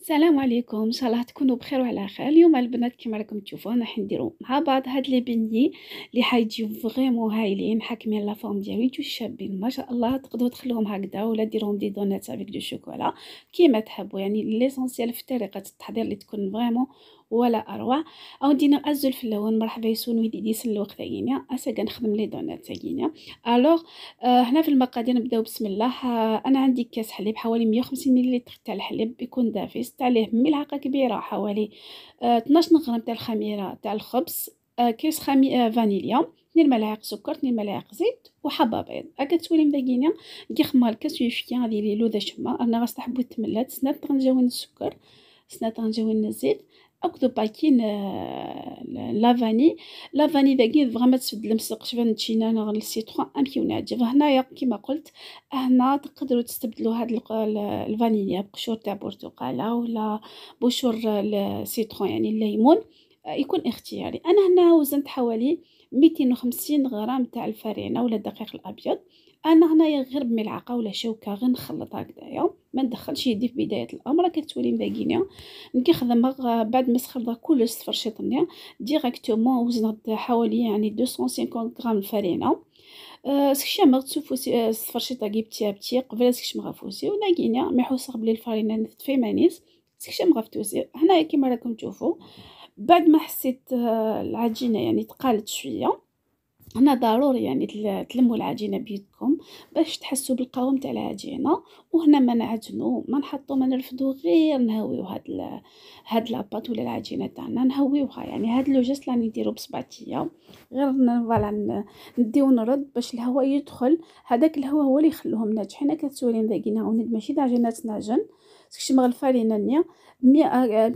السلام عليكم ان شاء الله تكونوا بخير وعلى خير اليوم البنات كما راكم تشوفوا انا حنديروا مع بعض هاد لي بيني اللي حيجيو فريمون هايلين حاكمين لا فورم ديالو يجيو شابين ما شاء الله تقدروا تخلوهم هكذا ولا ديروهم دي دونات افيك دو شوكولا كيما تحبوا يعني ليسونسيال في طريقه التحضير اللي تكون فريمون ولا اروع او دينا ازول في اللون مرحبا يسون ويدي دي الوقت تاعينا اسا كنخدم لي دونات تاعينا الوغ آه، هنا في المقادير نبداو بسم الله آه، انا عندي كاس حليب حوالي 150 مليلتر تاع الحليب يكون دافي ست عليه ملعقه كبيره حوالي 12 آه، غرام تاع الخميره تاع الخبز كاس خمي فانيليا 2 ملاعق سكر 2 ملاعق زيت وحبه بيض هكا تولي مداكينه كي خمال كاس يشكي هذه ليلو ذا شما انا غاستحبو التملات سنات غنجاوين السكر سنات غنجاوين الزيت أكدو باكين لا فاني لا فاني ذاكي المسق تسد المسقشفة نتشينا غير ام كي ونعجب هنايا كيما قلت هنا تقدروا تستبدلوا هاد الفانيليا بقشور تاع برتقالة ولا بشور السيترون يعني الليمون يكون اختياري أنا هنا وزنت حوالي ميتين وخمسين غرام تاع الفرينة ولا الدقيق الأبيض انا هنايا غير بملعقه ولا شوكه غير نخلط هكذايا ما ندخلش يدي في بدايه الامر كتولي مباينه كنخدمها بعد ما سخرتها كلش صفر شيطنيه ديريكتومون وزنت حوالي يعني 250 غرام الفرينه سكشي أه، سكشمغ تسوفوسي السفرشيطه أه، جبتيها بتي قبل سكشمغ فوسي ولاقينا ما يحوس بلي الفرينه نفت في مانيس ما فتوسي هنايا كما راكم تشوفوا بعد ما حسيت أه، العجينه يعني تقالت شويه هنا ضروري يعني تلموا العجينه بيدكم باش تحسوا بالقوام تاع العجينه وهنا ما نعجنوا ما نحطوا ما نرفدوا غير نهويو هاد ال... هاد لاباط ولا العجينه تاعنا نهويوها يعني هاد لو جيست راني نديرو بصبعتيه غير فوالا نديو نرد باش الهواء يدخل هذاك الهواء هو اللي يخليهم ناجحين كتسولين داكينه وند ماشي داجينات ناجن سكشي مغ الفرينه نيا مي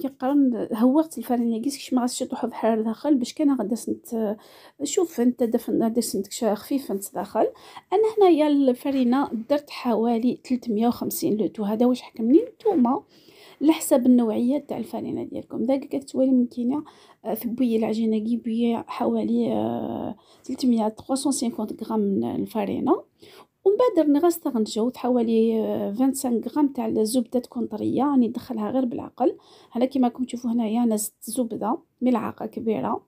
كنقرا هوغت الفرينه كي سكش مغ شطوح بحال داخل باش كان غدا سنت شوف انت دفن غدا سنت خفيف انت داخل انا هنايا الفرينه درت حوالي 350 لوتو هذا واش حكمني نتوما على حساب النوعيه تاع الفرينه ديالكم داك كتوالي ممكنه آه، ثبي العجينه كيبيه حوالي 300 آه، 350 غرام من الفرينه ومن بعد غاست في حوالي 25 آه، غرام تاع الزبده تكون طريه راني ندخلها غير بالعقل على كيما راكم تشوفوا هنايا انا زدت زبده ملعقه كبيره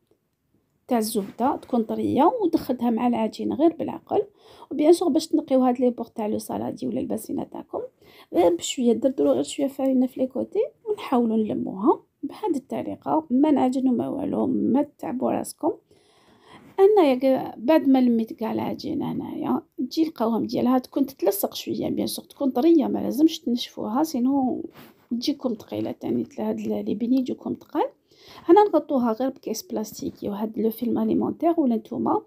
تاع الزبده تكون طريه ودخلتها مع العجين غير بالعقل وبيان سور باش تنقيو هاد لي بور تاع لو سالادي ولا الباسينه تاعكم غير بشويه دردروا غير شويه فرينه في لي كوتي ونحاولوا نلموها بهاد الطريقه ما نعجنوا ما والو ما تعبوا راسكم انا بعد ما لميت كاع العجينه هنايا تجي القوام ديالها تكون تتلصق شويه بيان سور تكون طريه ما لازمش تنشفوها سينو تجيكم ثقيله تاني هاد لي بيني يجيكم ثقال هنا نغطوها غير بكيس بلاستيكي وهاد لو فيلم اليمونتير ولا نتوما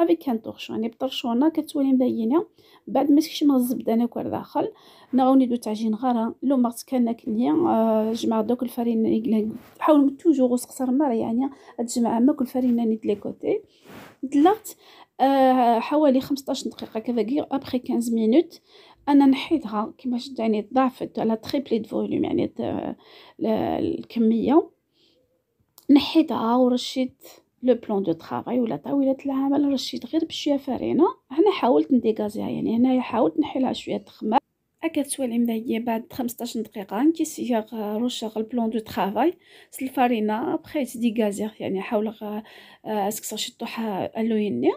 افيك كان طرشون يعني بطرشونه كتولي مبينه بعد ما من الزبده ناكل داخل نغوني دو تعجين غرا لو مارت كان كنيا جمع دوك الفرين حاول توجور وسقسر مار يعني تجمع ما كل فرينه ني دي كوتي دلات حوالي 15 دقيقه كذا كي ابخي 15 مينوت انا نحيدها كما شفت يعني ضعفت على تريبلي فوليوم يعني الكميه نحيتها ورشيت لو بلون دو طرافاي ولا طاوله العمل رشيت غير بشويه فرينه هنا حاولت نديكازيها يعني هنايا حاولت نحيلها شويه الخمار هكا تولي هي بعد 15 دقيقه كيسيغ روشاغ البلون دو طرافاي الفرينه بخيت ديغازيغ يعني حاول آه، اسكسر شطوحها طوحه الويني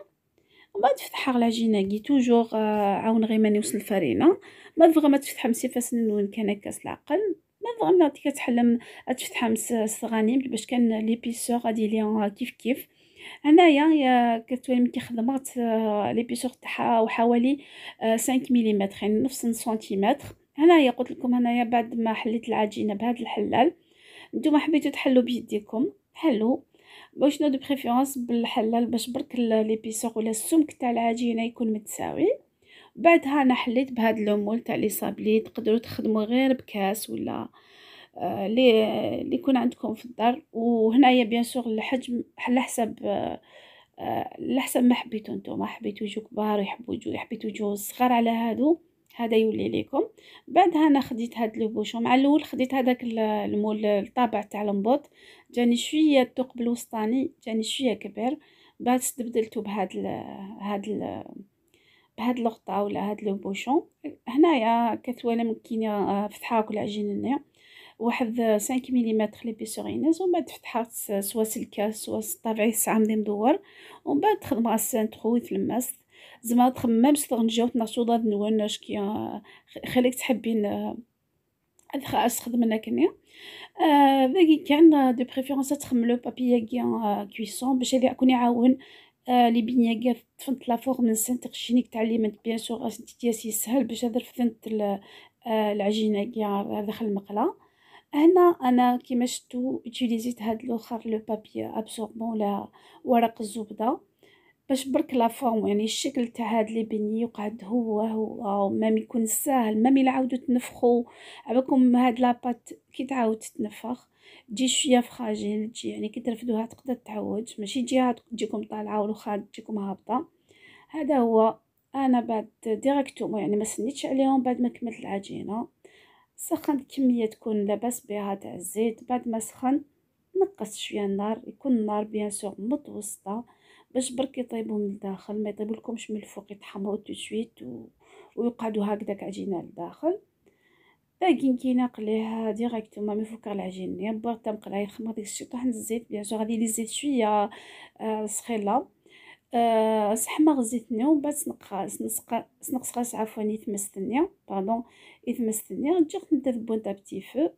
ومن بعد فتحها لاجينا كي توجور آه، عاون غير ما نوصل الفرينه ما ما تفتح مسيفاس نون كان كاس العقل ما هادي كتحلم كتحلم تفتح الصغانيم باش كان لي بيسور غادي ليهم كيف كيف هنايا يا كتولي كخدمات لي بيسور تاعها حوالي 5 ملم يعني نص سنتيمتر هنايا قلت لكم هنايا بعد ما حليت العجينه بهذا الحلال نتوما حبيتو تحلو بيديكم حلو وشنو دو بريفيرونس بالحلال باش برك لي بيسور ولا السمك تاع العجينه يكون متساوي بعدها انا حليت بهاد لومول تاع لي صابلي تقدروا تخدموا غير بكاس ولا آه، لي اللي يكون عندكم في الدار وهنايا بيان سور الحجم على حسب آه، على حسب ما حبيتو نتوما حبيتو يجو كبار يحبوا يجو يحبيتو يجو صغار على هادو هذا يولي ليكم بعدها انا خديت هاد لو بوشون مع الاول خديت هذاك المول الطابع تاع المبوط جاني شويه الثقب الوسطاني جاني شويه كبير بعد استبدلته بهاد ال هاد ال بهاد الغطا ولا هاد لو بوشون هنايا كثوله مكينه آه، فتحه كل عجين لنا واحد 5 ملم لي بيسورينيز ومن بعد تفتحها سوا سلكه سوا طبيعي عمدي مدور ومن بعد تخدم غا سانترو يتلمس زعما تخمم ستغنجاو تناشوضه نوان اش كي آه، خليك تحبين استخدم آه، لنا كنيا ذاكي كان دو بريفيرونس لو بابيا كي كويسون باش يكون يعاون آه، لي بنيه كاع طفنت لا فورم نسنت خشينيك تعلمت بيان سور اسنتي سهل باش هذا فنت آه، العجينه كاع داخل المقله هنا انا كيما شفتو اتيليزيت هاد الاخر لو بابي ابسوربون ولا ورق الزبده باش برك لا فورم يعني الشكل تاع هاد لي بيني يقعد هو هو مام يكون ساهل مام يعاودوا تنفخوا على عباكم هاد لاباط كي تعاود تتنفخ تجي شويه فراجيل تجي يعني كي ترفدوها تقدر تعوج ماشي تجيها تجيكم طالعه ولا خارج تجيكم هابطه هذا هو انا بعد ديريكتوم يعني ما سنيتش عليهم بعد ما كملت العجينه سخنت كميه تكون لاباس بها تاع الزيت بعد ما سخن نقص شويه النار يكون النار بيان سور متوسطه باش برك يطيبوا من الداخل ما يطيبوا لكمش من الفوق يتحمروا تو سويت و... ويقعدوا هكذاك عجينه لداخل باقي كي قليها ديريكتومون ما فوق العجين يا تا تنقلها يخمر ديك الشطحن الزيت بيان سور غادي لي زيت شويه آه، سخيله أه سحمغ زيت نيو بس نقص نقص عفوا يتمس الثنيه باردون يتمس الثنيه نجي ندير بون تاع بتي فو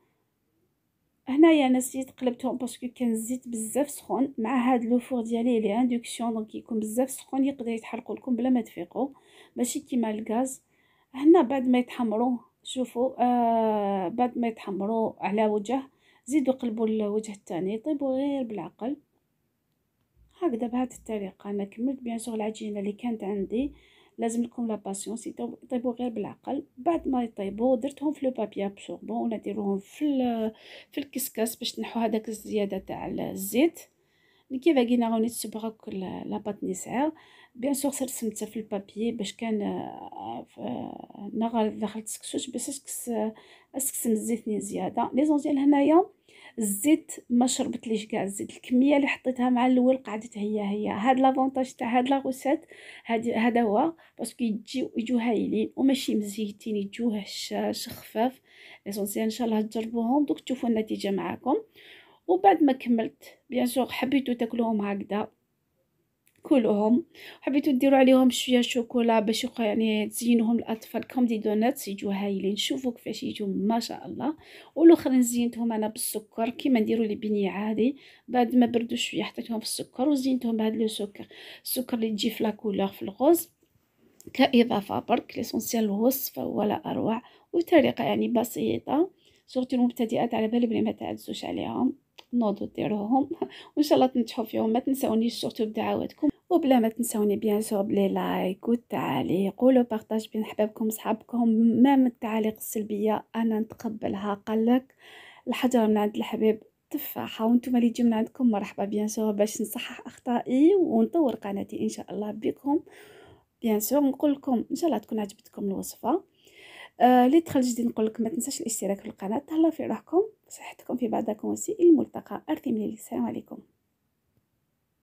هنايا انا سيت قلبتهم باسكو كان الزيت بزاف سخون مع هاد لوفور ديالي لي اندكسيون دونك يكون بزاف سخون يقدر يتحرقوا لكم بلا ما تفيقوا ماشي كيما الغاز هنا بعد ما يتحمروا شوفوا آه بعد ما يتحمروا على وجه زيدوا قلبوا الوجه الثاني طيبوا غير بالعقل هكذا بهذه الطريقه انا كملت بيان سور العجينه اللي كانت عندي لازم لكم لا باسيونس يطيبوا طيب- غير بالعقل بعد ما يطيبوا درتهم في لو بابي ابسوربون ولا ديروهم في في الكسكاس باش تنحو هذاك الزياده تاع الزيت كيف قلنا غوني تسبغ هاك لاباط نسعى بيان سور رسمتها في البابي باش كان آه، نغر دخلت سكسوش باش اسكس اسكس الزيت زياده لي زونجيل هنايا الزيت ما شربتليش كاع الزيت الكميه اللي حطيتها مع الاول قعدت هي هي هاد لافونتاج تاع هاد لا غوسيت هذا هو باسكو يجيو يجو هايلين وماشي مزيتين يجو هشاش خفاف ليسونسيال ان شاء الله تجربوهم دوك تشوفوا النتيجه معاكم وبعد ما كملت بيان سور حبيتو تاكلوهم هكذا كلهم حبيتو ديروا عليهم شويه شوكولا باش يعني تزينوهم الاطفال كوم دي دونات يجوا هايلين شوفوا كيفاش يجوا ما شاء الله والاخرين زينتهم انا بالسكر كيما نديروا لي بيني عادي بعد ما بردوا شويه حطيتهم في السكر وزينتهم بهذا لو سكر السكر اللي تجي في لاكولور في الغوز كاضافه برك ليسونسيال الوصفه ولا اروع وطريقه يعني بسيطه سورتي المبتدئات على بالي بلي ما تعزوش عليهم نوضو ديروهم وان شاء الله تنجحوا فيهم ما تنساونيش سورتو بدعواتكم وبلا ما تنسوني بيان سور بلي لايك والتعليق ولو بارطاج بين حبابكم صحابكم من التعاليق السلبيه انا نتقبلها قالك الحجر من عند الحبيب تفاحه وانتم اللي تجي من عندكم مرحبا بيان سور باش نصحح اخطائي ونطور قناتي ان شاء الله بكم بيان سور نقول لكم ان شاء الله تكون عجبتكم الوصفه آه لي دخل جديد نقول لكم ما تنساش الاشتراك في القناه تهلاو في روحكم صحتكم في بعضكم وسي الملتقى ارثي السلام عليكم